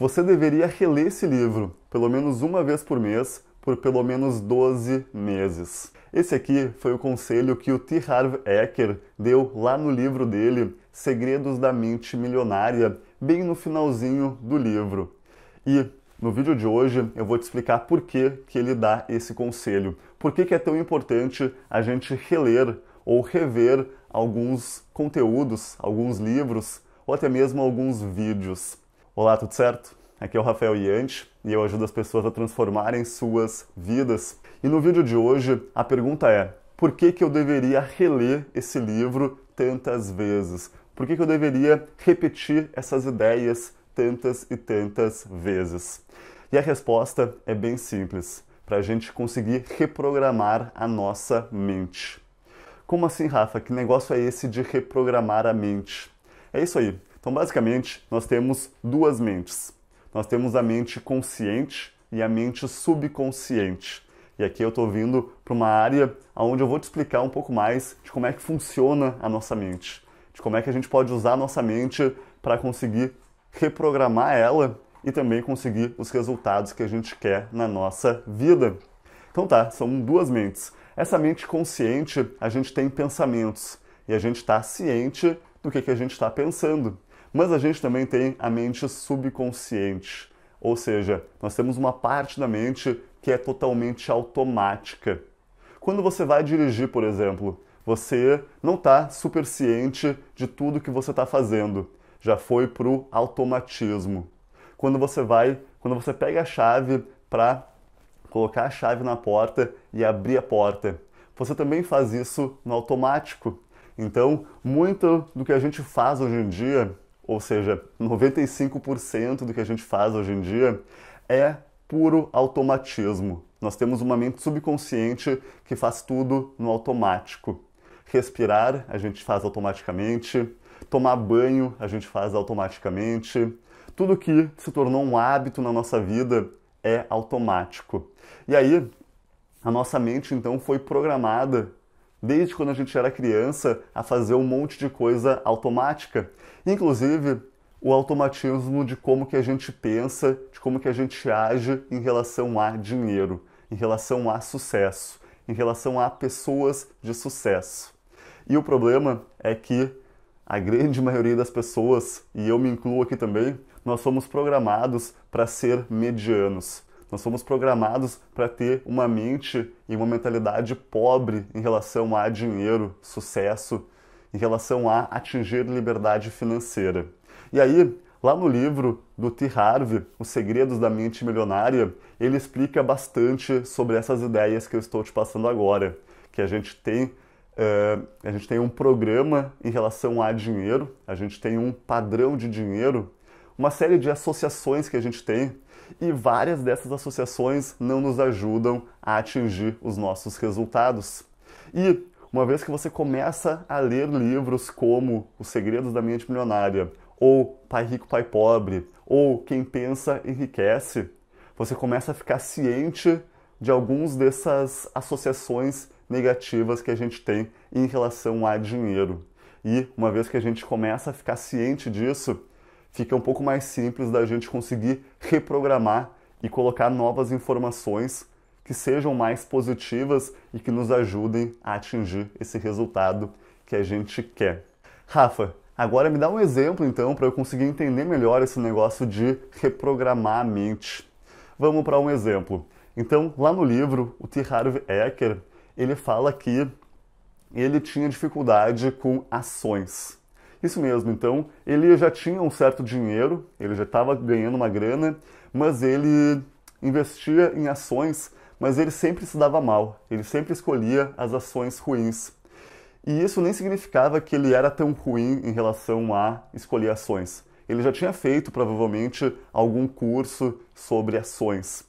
Você deveria reler esse livro pelo menos uma vez por mês por pelo menos 12 meses. Esse aqui foi o conselho que o T. Harv Eker deu lá no livro dele, Segredos da Mente Milionária, bem no finalzinho do livro. E no vídeo de hoje eu vou te explicar por que, que ele dá esse conselho, por que, que é tão importante a gente reler ou rever alguns conteúdos, alguns livros ou até mesmo alguns vídeos. Olá, tudo certo? Aqui é o Rafael Yanti e eu ajudo as pessoas a transformarem suas vidas. E no vídeo de hoje a pergunta é: por que, que eu deveria reler esse livro tantas vezes? Por que, que eu deveria repetir essas ideias tantas e tantas vezes? E a resposta é bem simples: para a gente conseguir reprogramar a nossa mente. Como assim, Rafa? Que negócio é esse de reprogramar a mente? É isso aí. Então, basicamente, nós temos duas mentes. Nós temos a mente consciente e a mente subconsciente. E aqui eu estou vindo para uma área onde eu vou te explicar um pouco mais de como é que funciona a nossa mente, de como é que a gente pode usar a nossa mente para conseguir reprogramar ela e também conseguir os resultados que a gente quer na nossa vida. Então tá, são duas mentes. Essa mente consciente, a gente tem pensamentos e a gente está ciente do que, que a gente está pensando. Mas a gente também tem a mente subconsciente, ou seja, nós temos uma parte da mente que é totalmente automática. Quando você vai dirigir, por exemplo, você não está super ciente de tudo que você está fazendo, já foi para o automatismo. Quando você vai, quando você pega a chave para colocar a chave na porta e abrir a porta, você também faz isso no automático. Então, muito do que a gente faz hoje em dia ou seja, 95% do que a gente faz hoje em dia é puro automatismo. Nós temos uma mente subconsciente que faz tudo no automático. Respirar, a gente faz automaticamente. Tomar banho, a gente faz automaticamente. Tudo que se tornou um hábito na nossa vida é automático. E aí, a nossa mente então foi programada desde quando a gente era criança, a fazer um monte de coisa automática. Inclusive, o automatismo de como que a gente pensa, de como que a gente age em relação a dinheiro, em relação a sucesso, em relação a pessoas de sucesso. E o problema é que a grande maioria das pessoas, e eu me incluo aqui também, nós somos programados para ser medianos. Nós somos programados para ter uma mente e uma mentalidade pobre em relação a dinheiro, sucesso, em relação a atingir liberdade financeira. E aí, lá no livro do T. Harvey, Os Segredos da Mente Milionária, ele explica bastante sobre essas ideias que eu estou te passando agora, que a gente tem Uh, a gente tem um programa em relação a dinheiro, a gente tem um padrão de dinheiro, uma série de associações que a gente tem e várias dessas associações não nos ajudam a atingir os nossos resultados. E uma vez que você começa a ler livros como Os Segredos da Mente Milionária, ou Pai Rico, Pai Pobre, ou Quem Pensa Enriquece, você começa a ficar ciente de alguns dessas associações negativas que a gente tem em relação a dinheiro. E uma vez que a gente começa a ficar ciente disso, fica um pouco mais simples da gente conseguir reprogramar e colocar novas informações que sejam mais positivas e que nos ajudem a atingir esse resultado que a gente quer. Rafa, agora me dá um exemplo então para eu conseguir entender melhor esse negócio de reprogramar a mente. Vamos para um exemplo. Então, lá no livro, o T. Harv Eker, ele fala que ele tinha dificuldade com ações. Isso mesmo, então ele já tinha um certo dinheiro, ele já estava ganhando uma grana, mas ele investia em ações, mas ele sempre se dava mal, ele sempre escolhia as ações ruins. E isso nem significava que ele era tão ruim em relação a escolher ações. Ele já tinha feito provavelmente algum curso sobre ações.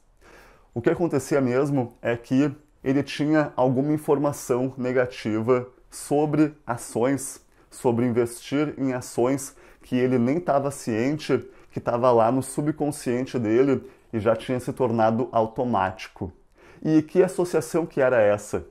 O que acontecia mesmo é que ele tinha alguma informação negativa sobre ações sobre investir em ações que ele nem estava ciente, que estava lá no subconsciente dele e já tinha se tornado automático. E que associação que era essa?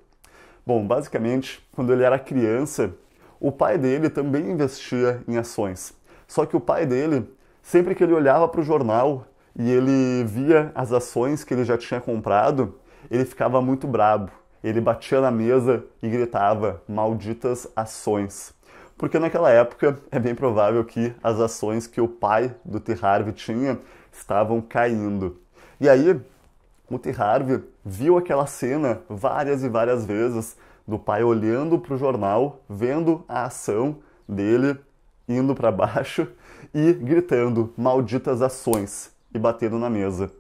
Bom, basicamente, quando ele era criança, o pai dele também investia em ações. Só que o pai dele, sempre que ele olhava para o jornal e ele via as ações que ele já tinha comprado, ele ficava muito brabo. Ele batia na mesa e gritava: Malditas ações porque naquela época é bem provável que as ações que o pai do T. Harvey tinha estavam caindo. E aí, o T. Harvey viu aquela cena várias e várias vezes do pai olhando para o jornal, vendo a ação dele indo para baixo e gritando malditas ações e batendo na mesa.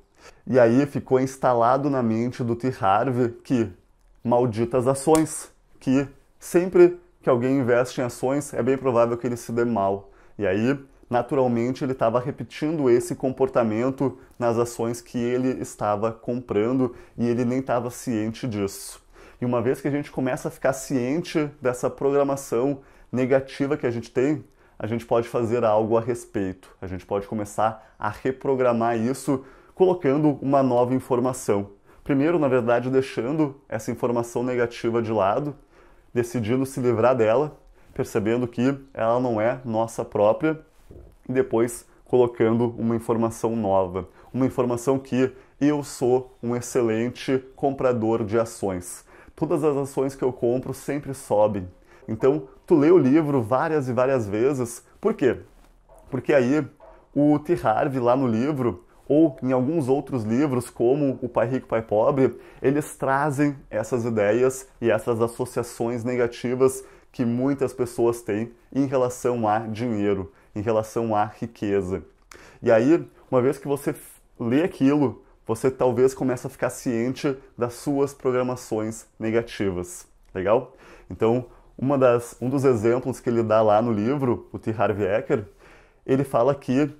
E aí ficou instalado na mente do T. Harvey que malditas ações, que sempre que alguém investe em ações, é bem provável que ele se dê mal. E aí, naturalmente, ele estava repetindo esse comportamento nas ações que ele estava comprando e ele nem estava ciente disso. E uma vez que a gente começa a ficar ciente dessa programação negativa que a gente tem, a gente pode fazer algo a respeito. A gente pode começar a reprogramar isso colocando uma nova informação. Primeiro, na verdade, deixando essa informação negativa de lado decidindo se livrar dela, percebendo que ela não é nossa própria, e depois colocando uma informação nova, uma informação que eu sou um excelente comprador de ações. Todas as ações que eu compro sempre sobem. Então, tu lê o livro várias e várias vezes. Por quê? Porque aí o T. Harvey lá no livro, ou em alguns outros livros, como O Pai Rico, Pai Pobre, eles trazem essas ideias e essas associações negativas que muitas pessoas têm em relação a dinheiro, em relação à riqueza. E aí, uma vez que você lê aquilo, você talvez comece a ficar ciente das suas programações negativas. Legal? Então, uma das, um dos exemplos que ele dá lá no livro, o T. Harvey ecker ele fala que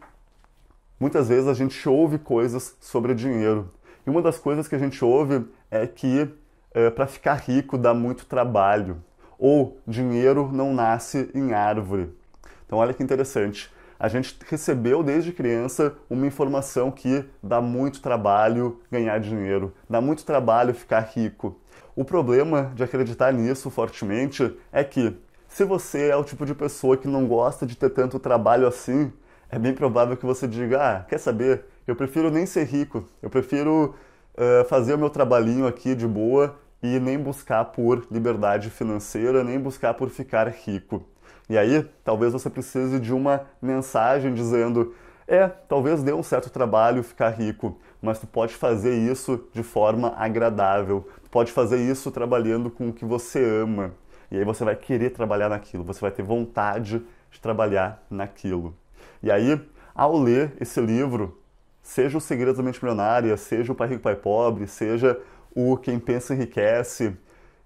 muitas vezes a gente ouve coisas sobre dinheiro. E uma das coisas que a gente ouve é que é, eh, para ficar rico dá muito trabalho. Ou dinheiro não nasce em árvore. Então, olha que interessante. A gente recebeu desde criança uma informação que dá muito trabalho ganhar dinheiro, dá muito trabalho ficar rico. O problema de acreditar nisso fortemente é que, se você é o tipo de pessoa que não gosta de ter tanto trabalho assim, é bem provável que você diga: ah, quer saber? Eu prefiro nem ser rico, eu prefiro uh, fazer o meu trabalhinho aqui de boa e nem buscar por liberdade financeira, nem buscar por ficar rico. E aí, talvez você precise de uma mensagem dizendo: é, talvez dê um certo trabalho ficar rico, mas tu pode fazer isso de forma agradável. Tu pode fazer isso trabalhando com o que você ama. E aí você vai querer trabalhar naquilo, você vai ter vontade de trabalhar naquilo. E aí, ao ler esse livro, seja o segredo da Mente Milionária, seja o Pai Rico, Pai Pobre, seja o Quem Pensa Enriquece,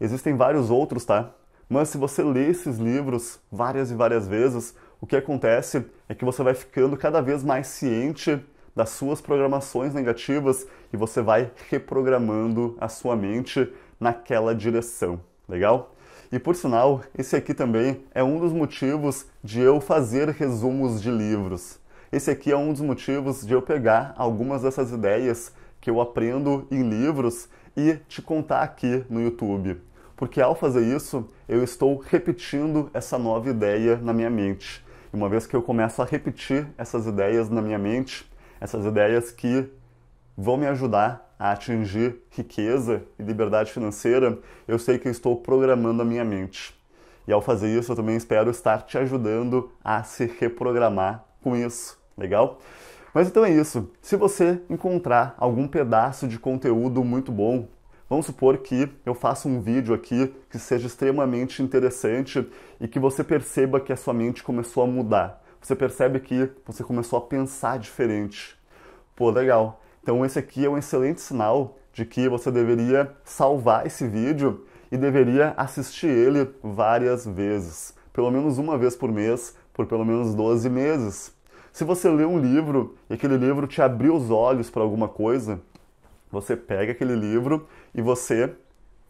existem vários outros, tá? Mas se você lê esses livros várias e várias vezes, o que acontece é que você vai ficando cada vez mais ciente das suas programações negativas e você vai reprogramando a sua mente naquela direção. Legal? E por sinal, esse aqui também é um dos motivos de eu fazer resumos de livros. Esse aqui é um dos motivos de eu pegar algumas dessas ideias que eu aprendo em livros e te contar aqui no YouTube. Porque ao fazer isso, eu estou repetindo essa nova ideia na minha mente. E uma vez que eu começo a repetir essas ideias na minha mente, essas ideias que vão me ajudar a atingir riqueza e liberdade financeira, eu sei que estou programando a minha mente. E ao fazer isso, eu também espero estar te ajudando a se reprogramar com isso, legal? Mas então é isso. Se você encontrar algum pedaço de conteúdo muito bom, Vamos supor que eu faça um vídeo aqui que seja extremamente interessante e que você perceba que a sua mente começou a mudar. Você percebe que você começou a pensar diferente. Pô, legal. Então esse aqui é um excelente sinal de que você deveria salvar esse vídeo e deveria assistir ele várias vezes, pelo menos uma vez por mês, por pelo menos 12 meses. Se você lê um livro e aquele livro te abriu os olhos para alguma coisa, você pega aquele livro e você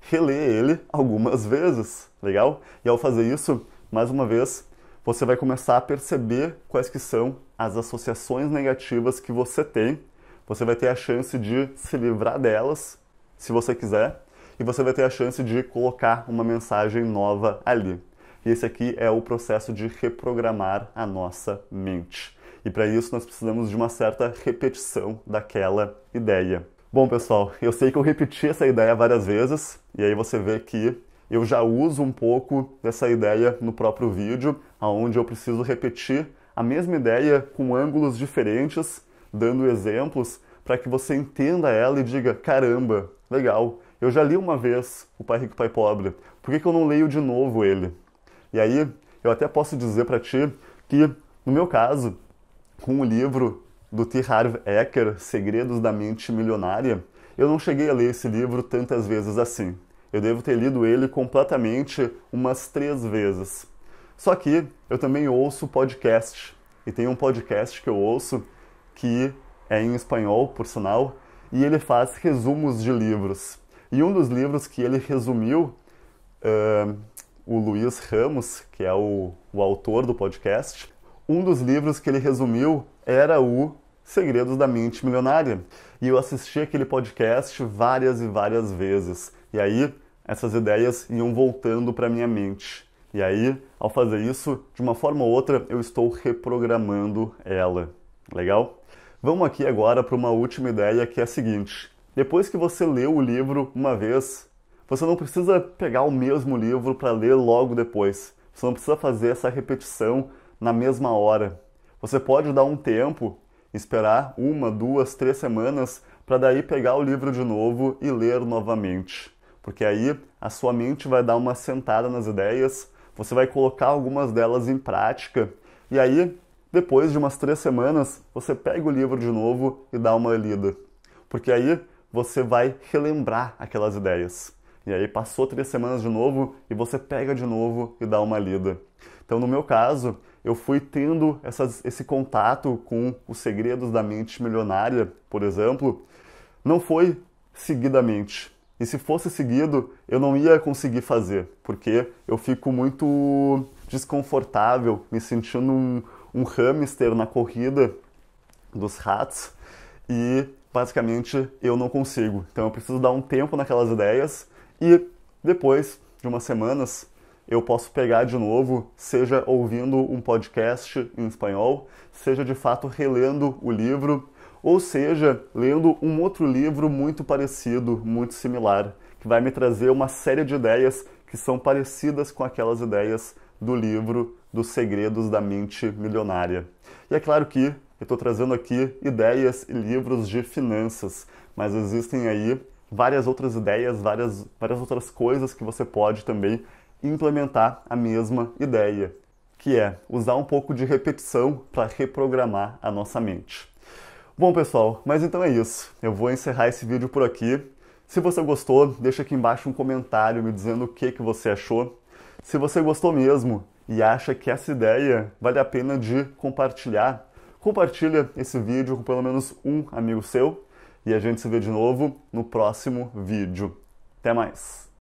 relê ele algumas vezes, legal? E ao fazer isso, mais uma vez, você vai começar a perceber quais que são as associações negativas que você tem você vai ter a chance de se livrar delas, se você quiser, e você vai ter a chance de colocar uma mensagem nova ali. E esse aqui é o processo de reprogramar a nossa mente. E para isso nós precisamos de uma certa repetição daquela ideia. Bom, pessoal, eu sei que eu repeti essa ideia várias vezes, e aí você vê que eu já uso um pouco dessa ideia no próprio vídeo, aonde eu preciso repetir a mesma ideia com ângulos diferentes dando exemplos para que você entenda ela e diga: caramba, legal, eu já li uma vez O Pai Rico, Pai Pobre, por que, que eu não leio de novo ele? E aí eu até posso dizer para ti que, no meu caso, com o livro do T. Harv Eker, Segredos da Mente Milionária, eu não cheguei a ler esse livro tantas vezes assim. Eu devo ter lido ele completamente umas três vezes. Só que eu também ouço podcast. E tem um podcast que eu ouço que é em espanhol, por sinal, e ele faz resumos de livros. E um dos livros que ele resumiu, uh, o Luiz Ramos, que é o, o autor do podcast, um dos livros que ele resumiu era o Segredos da Mente Milionária. E eu assisti aquele podcast várias e várias vezes. E aí essas ideias iam voltando para minha mente. E aí, ao fazer isso, de uma forma ou outra, eu estou reprogramando ela. Legal? Vamos aqui agora para uma última ideia que é a seguinte: depois que você leu o livro uma vez, você não precisa pegar o mesmo livro para ler logo depois. Você não precisa fazer essa repetição na mesma hora. Você pode dar um tempo, esperar uma, duas, três semanas para daí pegar o livro de novo e ler novamente. Porque aí a sua mente vai dar uma sentada nas ideias, você vai colocar algumas delas em prática e aí depois de umas três semanas, você pega o livro de novo e dá uma lida. Porque aí você vai relembrar aquelas ideias. E aí passou três semanas de novo e você pega de novo e dá uma lida. Então, no meu caso, eu fui tendo essas, esse contato com os segredos da mente milionária, por exemplo, não foi seguidamente. E se fosse seguido, eu não ia conseguir fazer, porque eu fico muito desconfortável, me sentindo um, um hamster na corrida dos ratos e basicamente eu não consigo. Então eu preciso dar um tempo naquelas ideias e depois de umas semanas eu posso pegar de novo, seja ouvindo um podcast em espanhol, seja de fato relendo o livro, ou seja, lendo um outro livro muito parecido, muito similar, que vai me trazer uma série de ideias que são parecidas com aquelas ideias do livro dos segredos da mente milionária. E é claro que eu estou trazendo aqui ideias e livros de finanças, mas existem aí várias outras ideias, várias, várias outras coisas que você pode também implementar a mesma ideia, que é usar um pouco de repetição para reprogramar a nossa mente. Bom, pessoal, mas então é isso. Eu vou encerrar esse vídeo por aqui. Se você gostou, deixa aqui embaixo um comentário me dizendo o que, que você achou. Se você gostou mesmo, e acha que essa ideia vale a pena de compartilhar, compartilha esse vídeo com pelo menos um amigo seu e a gente se vê de novo no próximo vídeo. Até mais!